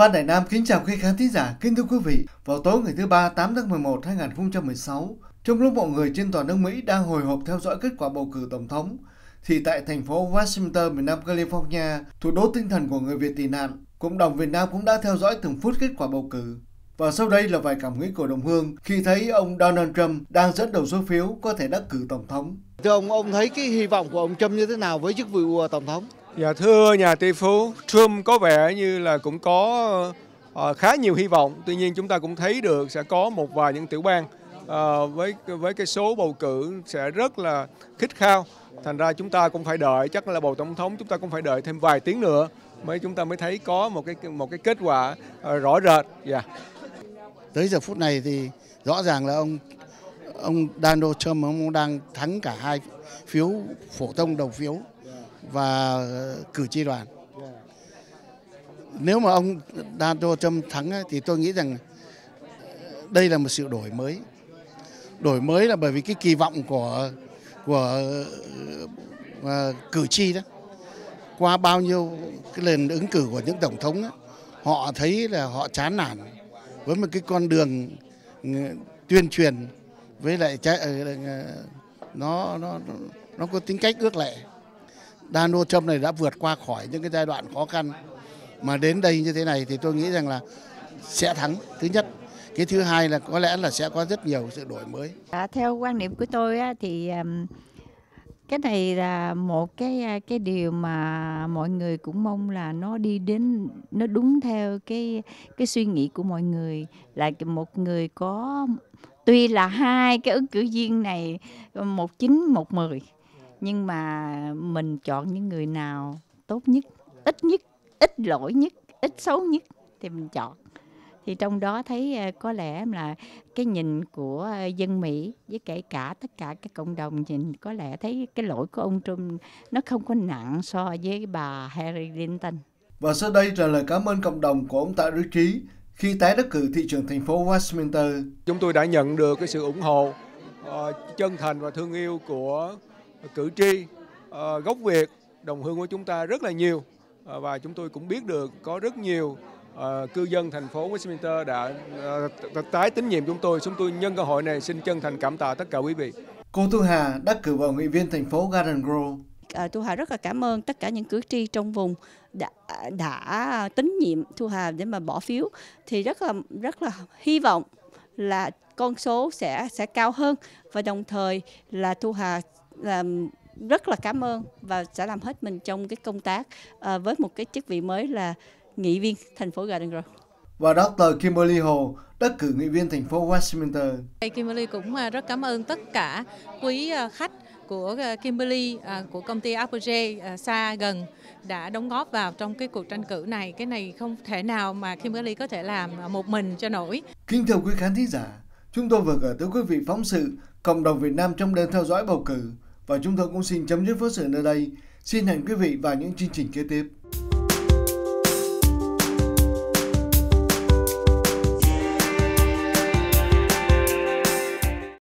Phan Đại Nam kính chào quý khán thính giả, kính thưa quý vị. Vào tối ngày thứ Ba 8 tháng 11 2016, trong lúc mọi người trên toàn nước Mỹ đang hồi hộp theo dõi kết quả bầu cử tổng thống, thì tại thành phố Washington, miền Nam California, thủ đô tinh thần của người Việt tị nạn, cộng đồng Việt Nam cũng đã theo dõi từng phút kết quả bầu cử. Và sau đây là vài cảm nghĩ của đồng hương khi thấy ông Donald Trump đang dẫn đầu số phiếu có thể đắc cử tổng thống. Thưa ông, ông thấy cái hy vọng của ông Trump như thế nào với chức vụ tổng thống? Dạ thưa nhà tỷ phú, Trump có vẻ như là cũng có uh, khá nhiều hy vọng. Tuy nhiên chúng ta cũng thấy được sẽ có một vài những tiểu bang uh, với với cái số bầu cử sẽ rất là khích khao. Thành ra chúng ta cũng phải đợi, chắc là bầu tổng thống chúng ta cũng phải đợi thêm vài tiếng nữa mới chúng ta mới thấy có một cái một cái kết quả uh, rõ rệt. Dạ. Yeah. Tới giờ phút này thì rõ ràng là ông ông Donald Trump ông đang thắng cả hai phiếu phổ thông đầu phiếu và ờ, cử tri đoàn. Nếu mà ông Donald Trump thắng thì tôi nghĩ rằng ờ, đây là một sự đổi mới. Đổi mới là bởi vì cái kỳ vọng của của ờ, cử tri đó qua bao nhiêu cái lần ứng cử của những tổng thống đó, họ thấy là họ chán nản với một cái con đường tuyên truyền với lại nó nó nó có tính cách ước lệ Dano Trump này đã vượt qua khỏi những cái giai đoạn khó khăn mà đến đây như thế này thì tôi nghĩ rằng là sẽ thắng thứ nhất cái thứ hai là có lẽ là sẽ có rất nhiều sự đổi mới à, theo quan niệm của tôi á, thì cái này là một cái cái điều mà mọi người cũng mong là nó đi đến nó đúng theo cái cái suy nghĩ của mọi người là một người có tuy là hai cái ứng cử viên này một chín một mười nhưng mà mình chọn những người nào tốt nhất ít nhất ít lỗi nhất ít xấu nhất thì mình chọn thì trong đó thấy ờ, có lẽ là cái nhìn của ờ, dân Mỹ với kể cả tất cả các cộng đồng nhìn có lẽ thấy cái lỗi của ông Trump nó không có nặng so với bà Hillary Clinton. Và sau đây là lời cảm ơn cộng đồng của ông Tạ Đức Trí khi tái đắc cử thị trường thành phố Westminster. Chúng tôi đã nhận được cái sự ủng hộ ờ, chân thành và thương yêu của cử tri ờ, gốc Việt đồng hương của chúng ta rất là nhiều ờ, và chúng tôi cũng biết được có rất nhiều ờ, cư dân thành phố Westminster đã tái tín nhiệm chúng tôi. Chúng tôi nhân cơ hội này xin chân thành cảm tạ tất cả quý vị. Cô Thu Hà đắc cử vào nghị viên thành phố Garden Grove. À, Thu Hà rất là cảm ơn tất cả những cử tri trong vùng đã, đã tín nhiệm Thu Hà để mà bỏ phiếu thì rất là rất là hy vọng là con số sẽ sẽ cao hơn và đồng thời là Thu Hà là rất là cảm ơn và sẽ làm hết mình trong cái công tác à, với một cái chức vị mới là nghị viên thành phố Garden Grove. Và Dr. Kimberly Hồ, đắc cử nghị viên thành phố Westminster. Kimberly cũng ờ, rất cảm ơn tất cả quý ờ, khách của Kimberly của công ty Apogee xa gần đã đóng góp vào trong cái cuộc tranh cử này. Cái này không thể nào mà Kimberly có thể làm một mình cho nổi. Kính thưa quý khán thính giả, chúng tôi vừa gửi tới quý vị phóng sự Cộng đồng Việt Nam trong đêm theo dõi bầu cử. Và chúng tôi cũng xin chấm dứt phút sự nơi đây. Xin hẹn quý vị vào những chương trình kế tiếp.